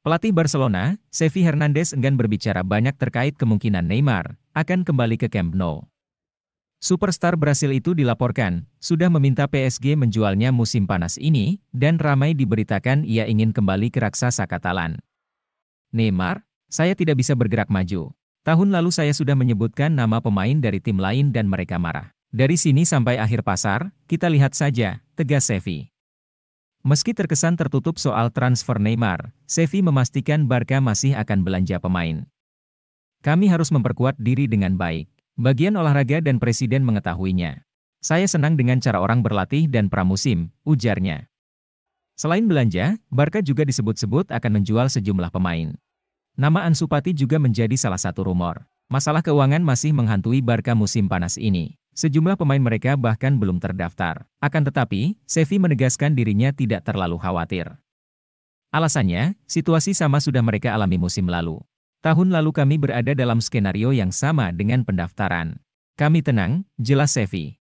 Pelatih Barcelona, Xavi Hernandez enggan berbicara banyak terkait kemungkinan Neymar akan kembali ke Camp Nou. Superstar Brasil itu dilaporkan sudah meminta PSG menjualnya musim panas ini dan ramai diberitakan ia ingin kembali ke raksasa Katalan. Neymar, saya tidak bisa bergerak maju. Tahun lalu saya sudah menyebutkan nama pemain dari tim lain dan mereka marah. Dari sini sampai akhir pasar, kita lihat saja, tegas Sevi. Meski terkesan tertutup soal transfer Neymar, Sevi memastikan Barca masih akan belanja pemain. Kami harus memperkuat diri dengan baik. Bagian olahraga dan presiden mengetahuinya. Saya senang dengan cara orang berlatih dan pramusim, ujarnya. Selain belanja, Barca juga disebut-sebut akan menjual sejumlah pemain. Nama Ansu Pati juga menjadi salah satu rumor. Masalah keuangan masih menghantui Barca musim panas ini. Sejumlah pemain mereka bahkan belum terdaftar. Akan tetapi, Sevi menegaskan dirinya tidak terlalu khawatir. Alasannya, situasi sama sudah mereka alami musim lalu. Tahun lalu kami berada dalam skenario yang sama dengan pendaftaran. Kami tenang, jelas Sevi.